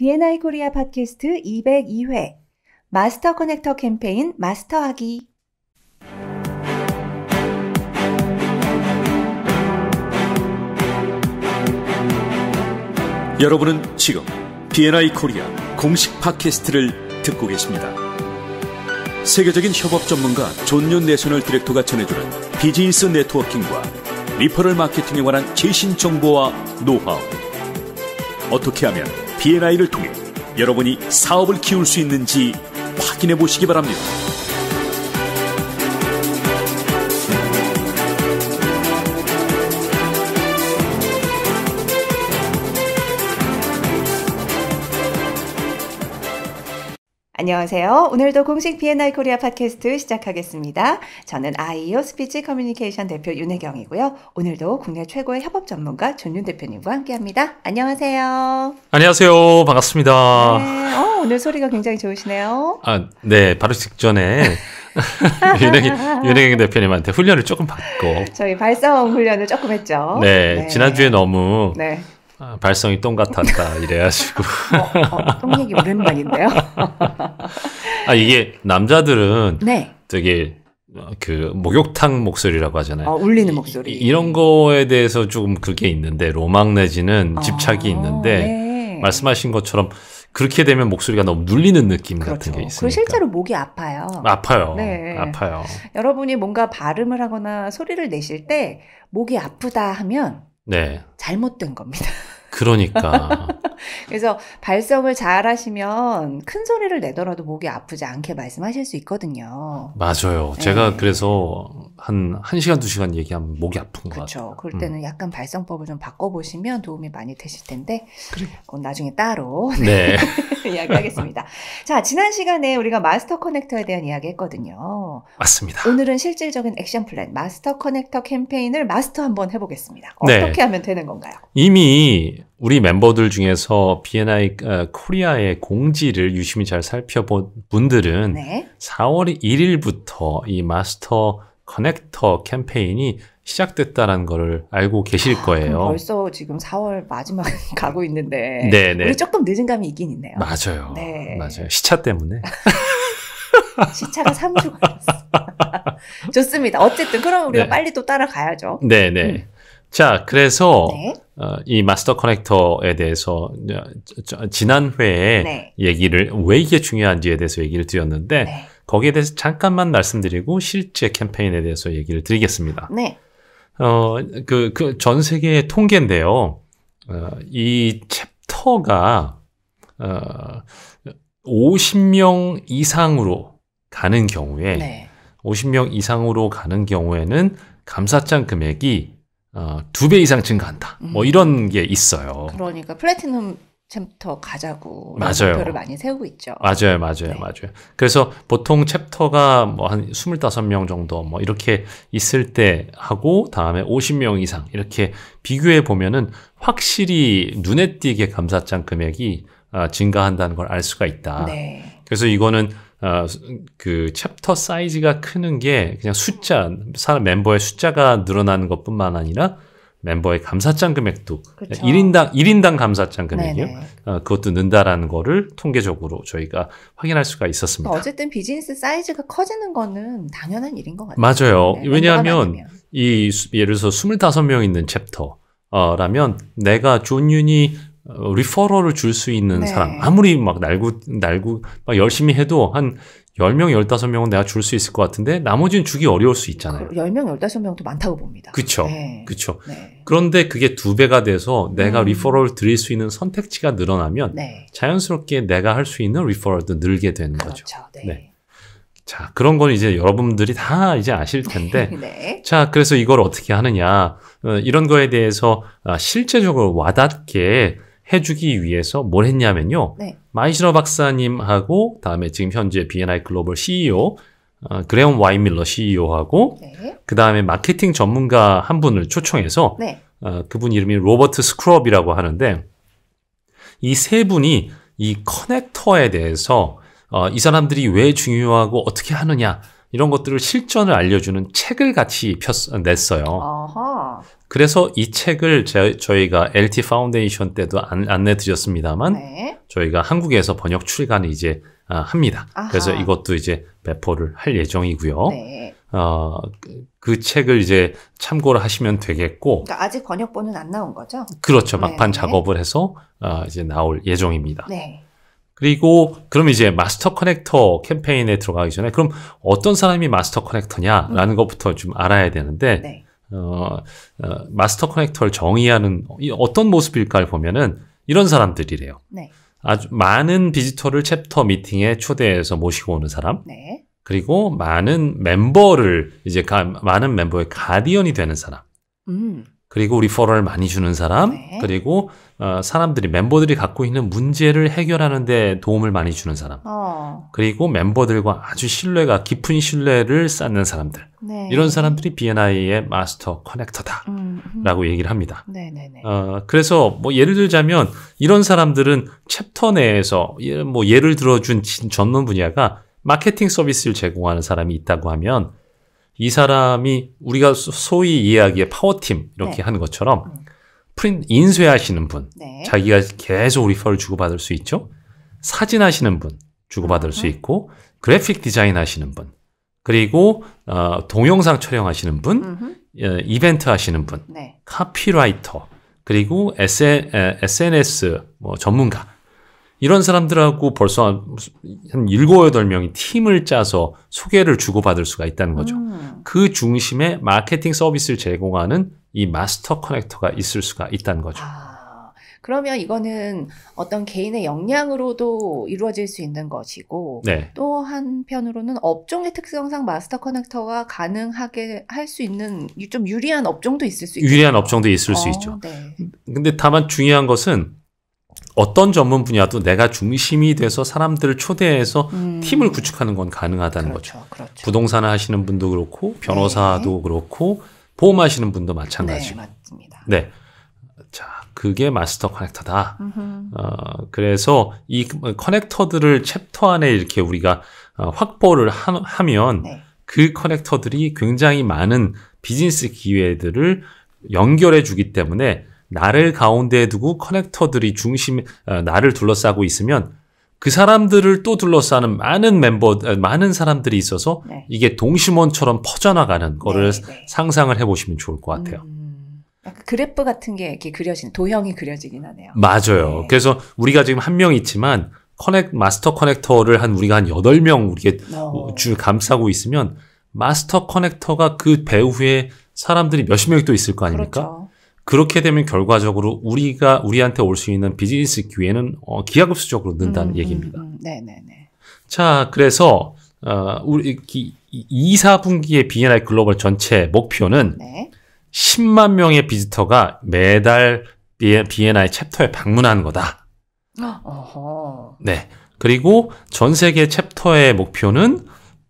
B&I 코리아 팟캐스트 202회 마스터 커넥터 캠페인 마스터하기 여러분은 지금 B&I 코리아 공식 팟캐스트를 듣고 계십니다. 세계적인 협업 전문가 존윤 내셔널 디렉터가 전해주는 비즈니스 네트워킹과 리퍼럴 마케팅에 관한 최신 정보와 노하우 어떻게 하면 B&I를 통해 여러분이 사업을 키울 수 있는지 확인해 보시기 바랍니다. 안녕하세요. 오늘도 공식 B&I 코리아 팟캐스트 시작하겠습니다. 저는 아이오 스피치 커뮤니케이션 대표 윤혜경이고요. 오늘도 국내 최고의 협업 전문가 존윤 대표님과 함께합니다. 안녕하세요. 안녕하세요. 반갑습니다. 네. 어, 오늘 소리가 굉장히 좋으시네요. 아, 네. 바로 직전에 윤혜경, 대표님한테 훈련을 조금 받고 저희 발사원 훈련을 조금 했죠. 네. 네. 지난주에 너무 네. 아, 발성이 똥 같았다 이래가지고 어, 어, 똥 얘기 오랜만인데요. 아 이게 남자들은 네. 되게 그 목욕탕 목소리라고 하잖아요. 어, 울리는 목소리. 이, 런 거에 대해서 조금 그게 있는데 로망 내지는 아, 집착이 아, 있는데 네. 말씀하신 것처럼 그렇게 되면 목소리가 너무 눌리는 느낌 그렇죠. 같은 게 있어요. 그리 실제로 목이 아파요. 아파요. 네. 아파요. 여러분이 뭔가 발음을 하거나 소리를 내실 때 목이 아프다 하면 네. 잘못된 겁니다. 그러니까. 그래서 발성을 잘 하시면 큰 소리를 내더라도 목이 아프지 않게 말씀하실 수 있거든요. 맞아요. 네. 제가 그래서 한 1시간, 2시간 얘기하면 목이 아픈 거 같아요. 그렇죠. 그럴 음. 때는 음. 약간 발성법을 좀 바꿔보시면 도움이 많이 되실 텐데. 그래. 어, 나중에 따로. 네. 이야기하겠습니다. 자, 지난 시간에 우리가 마스터 커넥터에 대한 이야기 했거든요. 맞습니다. 오늘은 실질적인 액션 플랜, 마스터 커넥터 캠페인을 마스터 한번 해보겠습니다. 네. 어떻게 네. 하면 되는 건가요? 이미 우리 멤버들 중에서 BNI 아, 코리아의 공지를 유심히 잘 살펴본 분들은 네. 4월 1일부터 이 마스터 커넥터 캠페인이 시작됐다라는 거를 알고 계실 아, 거예요. 벌써 지금 4월 마지막 가고 있는데 네네. 네. 우리 조금 늦은 감이 있긴 있네요. 맞아요. 네. 맞아요. 시차 때문에. 시차가 3주 걸렸어. 좋습니다. 어쨌든 그럼 우리가 네. 빨리 또 따라가야죠. 네, 네. 음. 자, 그래서 네. 어, 이 마스터 커넥터에 대해서 지난 회에 네. 얘기를 왜 이게 중요한지에 대해서 얘기를 드렸는데 네. 거기에 대해서 잠깐만 말씀드리고 실제 캠페인에 대해서 얘기를 드리겠습니다. 네. 어, 그, 그 전 세계의 통계인데요. 어, 이 챕터가, 어, 50명 이상으로 가는 경우에, 네. 50명 이상으로 가는 경우에는 감사장 금액이 어, 두배 이상 증가한다. 뭐 음. 이런 게 있어요. 그러니까 플래티넘 챕터 가자고 목표를 많이 세우고 있죠. 맞아요, 맞아요, 네. 맞아요. 그래서 보통 챕터가 뭐 한 25명 정도 뭐 이렇게 있을 때 하고 다음에 50명 이상 이렇게 비교해 보면은 확실히 눈에 띄게 감사장 금액이 어, 증가한다는 걸 알 수가 있다. 네. 그래서 이거는 어, 그 챕터 사이즈가 크는 게 그냥 숫자 사람 멤버의 숫자가 늘어나는 것뿐만 아니라 멤버의 감사장 금액도 그렇죠. 1인당 1인당 감사장 금액이요. 어, 그것도 는다라는 거를 통계적으로 저희가 확인할 수가 있었습니다. 그러니까 어쨌든 비즈니스 사이즈가 커지는 거는 당연한 일인 것 같아요. 맞아요. 네, 왜냐하면 이 예를 들어서 25명 있는 챕터 어, 라면 내가 존윤이 어, 리퍼럴을 줄 수 있는 네. 사람 아무리 막 날고 날고 막 열심히 해도 한 10명, 15명은 내가 줄 수 있을 것 같은데 나머지는 주기 어려울 수 있잖아요. 그 10명, 15명도 많다고 봅니다. 그렇 네. 그렇 네. 그런데 그게 두 배가 돼서 내가 음. 리퍼럴을 드릴 수 있는 선택지가 늘어나면 네. 자연스럽게 내가 할 수 있는 리퍼럴도 늘게 되는 그렇죠. 거죠. 네. 네. 자, 그런 건 이제 여러분들이 다 이제 아실 네. 텐데. 네. 자, 그래서 이걸 어떻게 하느냐. 어, 이런 거에 대해서 아, 실제적으로 와닿게 해주기 위해서 뭘 했냐면요. 네. 마이시너 박사님하고 다음에 지금 현재 BNI 글로벌 CEO 어, 그레온 와이밀러 CEO하고 네. 그 다음에 마케팅 전문가 한 분을 초청해서 네. 어, 그분 이름이 로버트 스크럽이라고 하는데 이 세 분이 이 커넥터에 대해서 어, 이 사람들이 왜 중요하고 어떻게 하느냐 이런 것들을 실전을 알려주는 책을 같이 폈, 냈어요. 그래서 이 책을 제, 저희가 LT 파운데이션 때도 안, 안내 드렸습니다만 네. 저희가 한국에서 번역 출간을 이제 아, 합니다. 아하. 그래서 이것도 이제 배포를 할 예정이고요. 네. 어, 그 책을 이제 참고를 하시면 되겠고. 그러니까 아직 번역본은 안 나온 거죠? 그렇죠. 네. 막판 네. 작업을 해서 어, 이제 나올 예정입니다. 네. 그리고 그럼 이제 마스터 커넥터 캠페인에 들어가기 전에 그럼 어떤 사람이 마스터 커넥터냐라는 음. 것부터 좀 알아야 되는데 네. 어, 어, 마스터 커넥터를 정의하는 어떤 모습일까를 보면은 이런 사람들이래요. 네. 아주 많은 비지터를 챕터 미팅에 초대해서 모시고 오는 사람. 네. 그리고 많은 멤버를 이제 가, 많은 멤버의 가디언이 되는 사람. 음. 그리고 리퍼럴을 많이 주는 사람, 네. 그리고 어, 사람들이 멤버들이 갖고 있는 문제를 해결하는 데 도움을 많이 주는 사람, 어. 그리고 멤버들과 아주 신뢰가 깊은 신뢰를 쌓는 사람들 네. 이런 사람들이 BNI의 마스터 커넥터다라고 음, 음. 얘기를 합니다. 네, 네, 네, 어, 그래서 뭐 예를 들자면 이런 사람들은 챕터 내에서 예, 뭐 예를 들어준 전문 분야가 마케팅 서비스를 제공하는 사람이 있다고 하면 이 사람이 우리가 소위 이야기의 파워팀 이렇게 네. 하는 것처럼 음. 프린 인쇄하시는 분, 네. 자기가 계속 리퍼를 주고받을 수 있죠. 사진하시는 분 주고받을 음. 수 있고 그래픽 디자인하시는 분, 그리고 어, 동영상 촬영하시는 분, 어, 이벤트 하시는 분, 네. 카피라이터, 그리고 SN, SNS 뭐 전문가 이런 사람들하고 벌써 한 7, 8 명이 팀을 짜서 소개를 주고받을 수가 있다는 거죠. 음. 그 중심에 마케팅 서비스를 제공하는 이 마스터 커넥터가 있을 수가 있다는 거죠. 아, 그러면 이거는 어떤 개인의 역량으로도 이루어질 수 있는 것이고 네. 또 한편으로는 업종의 특성상 마스터 커넥터가 가능하게 할 수 있는 좀 유리한 업종도 있을 수 있죠. 유리한 업종도 있을 어, 수 있죠. 네. 근데 다만 중요한 것은 어떤 전문 분야도 내가 중심이 돼서 사람들을 초대해서 음. 팀을 구축하는 건 가능하다는 그렇죠, 거죠. 그렇죠. 부동산 하시는 분도 그렇고 네. 변호사도 네. 그렇고 보험하시는 분도 마찬가지 네, 맞습니다. 네. 자, 그게 마스터 커넥터다. 어, 그래서 이 커넥터들을 챕터 안에 이렇게 우리가 어, 확보를 하, 면그 네. 커넥터들이 굉장히 많은 비즈니스 기회들을 연결해 주기 때문에 나를 가운데 두고 커넥터들이 중심 어, 나를 둘러싸고 있으면 그 사람들을 또 둘러싸는 많은 멤버 어, 많은 사람들이 있어서 네. 이게 동심원처럼 퍼져나가는 거를 네, 네. 상상을 해보시면 좋을 것 같아요. 음, 그래프 같은 게 이렇게 그려진 도형이 그려지긴 하네요. 맞아요. 네. 그래서 우리가 지금 한 명 있지만 커넥 마스터 커넥터를 한 우리가 한 여덟 명 우리가 어. 주 감싸고 있으면 마스터 커넥터가 그 배후에 사람들이 몇십 명이 또 있을 거 아닙니까? 그렇죠. 그렇게 되면 결과적으로 우리가 우리한테 올 수 있는 비즈니스 기회는 어, 기하급수적으로 는다는 음, 음 얘기입니다. 음, 음. 네네네. 자, 그래서 어, 우리 이, 이 4분기의 B&I n 글로벌 전체 목표는 네. 10만 명의 비지터가 매달 B&I n 챕터에 방문하는 거다. 어허. 네. 그리고 전 세계 챕터의 목표는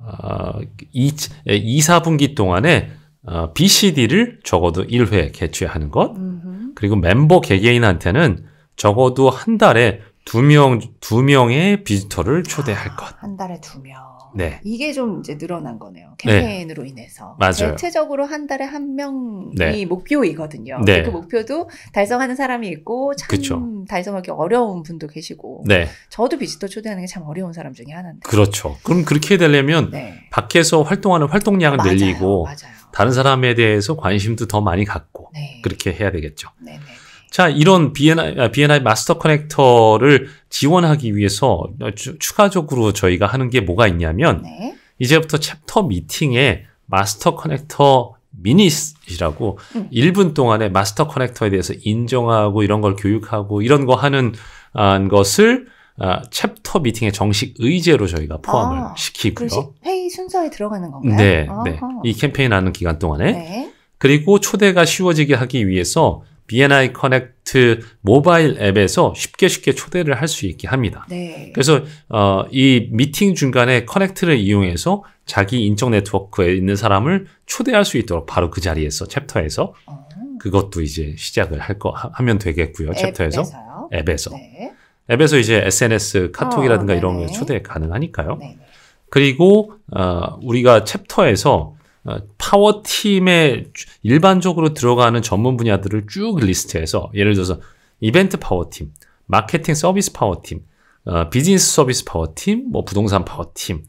어, 2, 2, 4분기 동안에 어, BCD를 적어도 1회 개최하는 것. 음흠. 그리고 멤버 개개인한테는 적어도 한 달에 두 명, 두 명의 비지터를 초대할 아, 것. 한 달에 두 명. 네. 이게 좀 이제 늘어난 거네요. 네. 캠페인으로 네. 인해서. 맞아요. 전체적으로 한 달에 한 명이 네. 목표이거든요. 네. 그 목표도 달성하는 사람이 있고 참 그쵸. 달성하기 어려운 분도 계시고. 네. 저도 비지터 초대하는 게 참 어려운 사람 중에 하나인데. 그렇죠. 그럼 그렇게 되려면 네. 밖에서 활동하는 활동량을 맞아요. 늘리고 맞아요. 다른 사람에 대해서 관심도 더 많이 갖고 네. 그렇게 해야 되겠죠. 네네. 네, 네. 자, 이런 BNI, 아, BNI 마스터 커넥터를 지원하기 위해서 추, 가적으로 저희가 하는 게 뭐가 있냐면 네. 이제부터 챕터 미팅에 마스터 커넥터 미니스라고 음. 1분 동안에 마스터 커넥터에 대해서 인정하고 이런 걸 교육하고 이런 거 하는 아, 것을 아, 챕터 미팅의 정식 의제로 저희가 포함을 아, 시키고요. 회의 순서에 들어가는 건가요? 네, 네. 이 캠페인 하는 기간 동안에 네. 그리고 초대가 쉬워지게 하기 위해서 BNI 커넥트 모바일 앱에서 쉽게 쉽게 초대를 할 수 있게 합니다. 네. 그래서 어, 이 미팅 중간에 커넥트를 이용해서 자기 인적 네트워크에 있는 사람을 초대할 수 있도록 바로 그 자리에서 챕터에서 어. 그것도 이제 시작을 할 거 하면 되겠고요. 앱에서? 챕터에서 앱에서. 네. 앱에서 이제 SNS 카톡이라든가 어, 이런 거 초대 가능하니까요. 네네. 그리고 어, 우리가 챕터에서 어, 파워팀에 일반적으로 들어가는 전문 분야들을 쭉 리스트해서 예를 들어서 이벤트 파워팀, 마케팅 서비스 파워팀, 어, 비즈니스 서비스 파워팀, 뭐 부동산 파워팀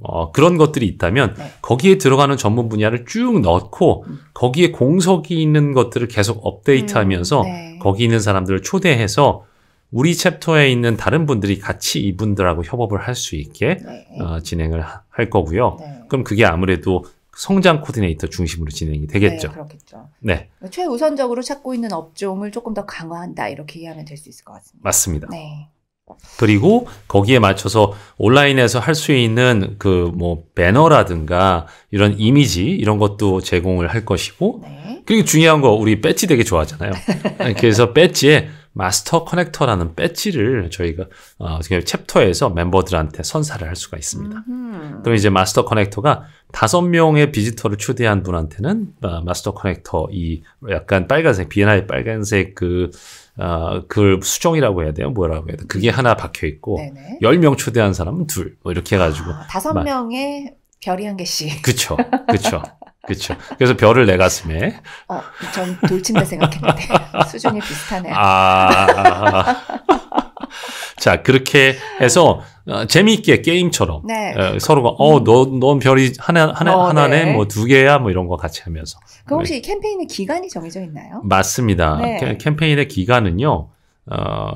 어, 그런 것들이 있다면 네. 거기에 들어가는 전문 분야를 쭉 넣고 음. 거기에 공석이 있는 것들을 계속 업데이트하면서 음, 네. 거기 있는 사람들을 초대해서 우리 챕터에 있는 다른 분들이 같이 이분들하고 협업을 할 수 있게 네. 어, 진행을 할 거고요. 네. 그럼 그게 아무래도 성장 코디네이터 중심으로 진행이 되겠죠. 네, 그렇겠죠. 네. 그러니까 최우선적으로 찾고 있는 업종을 조금 더 강화한다 이렇게 이해하면 될 수 있을 것 같습니다. 맞습니다. 네. 그리고 거기에 맞춰서 온라인에서 할 수 있는 그 뭐 배너라든가 이런 이미지 이런 것도 제공을 할 것이고 네. 그리고 중요한 거 우리 배지 되게 좋아하잖아요. 그래서 배지에 마스터 커넥터라는 배치를 저희가 어, 챕터에서 멤버들한테 선사를 할 수가 있습니다. 음흠. 그럼 이제 마스터 커넥터가 다섯 명의 비지터를 초대한 분한테는 어, 마스터 커넥터 이 약간 빨간색 비엔나의 빨간색 그 아, 그 수정이라고 해야 돼요. 뭐라고 해야 돼? 그게 하나 박혀 있고 1 0명 초대한 사람은 둘. 뭐 이렇게 해 가지고 아, 다섯 명의 별이 한 개씩. 그렇죠. 그렇죠. 그렇죠. 그래서 별을 내 가슴에. 어, 전 돌침대 생각했는데 수준이 비슷하네요. 아. 자 그렇게 해서 어, 재미있게 게임처럼 네. 어, 서로가 어너넌 음. 별이 하나 하나 어, 하나네 네. 뭐 두 개야 뭐 이런 거 같이 하면서. 그럼 혹시 캠페인의 기간이 정해져 있나요? 맞습니다. 네. 캠페인의 기간은요. 어,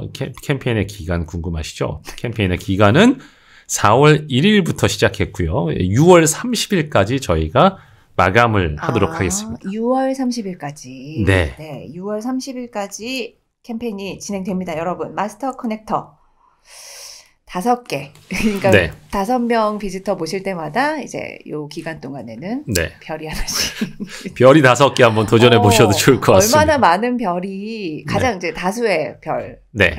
캠페인의 기간 궁금하시죠? 캠페인의 기간은 4월 1일부터 시작했고요. 6월 30일까지 저희가 마감을 아, 하도록 아, 하겠습니다. 6월 30일까지. 네. 네. 6월 30일까지 캠페인이 진행됩니다. 여러분, 마스터 커넥터. 다섯 개 그러니까 네. 다섯 명 비지터 모실 때마다 이제 요 기간 동안에는 네. 별이 하나씩 별이 다섯 개 한번 도전해 어, 보셔도 어, 좋을 것 같습니다. 얼마나 많은 별이 가장 네. 이제 다수의 별을 네.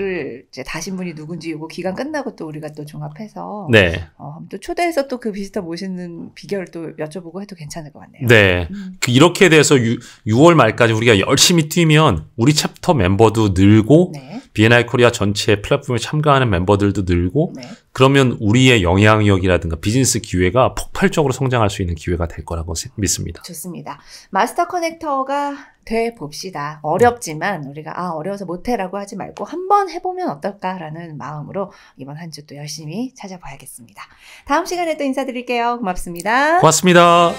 이제 다신 분이 누군지 요거 기간 끝나고 또 우리가 또 종합해서 네. 어, 또 초대해서 또 그 비지터 모시는 비결 또 여쭤보고 해도 괜찮을 것 같네요. 네, 음. 그 이렇게 돼서 유, 6월 말까지 우리가 열심히 뛰면 우리 챕터 멤버도 늘고 비엔나이 코리아 전체 플랫폼에 참가하는 멤버들도 늘고 거고 네. 그러면 우리의 영향력이라든가 비즈니스 기회가 폭발적으로 성장할 수 있는 기회가 될 거라고 믿습니다. 좋습니다. 마스터 커넥터가 돼 봅시다. 어렵지만 우리가 아 어려워서 못해라고 하지 말고 한번 해보면 어떨까라는 마음으로 이번 한 주 또 열심히 찾아봐야겠습니다. 다음 시간에 또 인사드릴게요. 고맙습니다. 고맙습니다.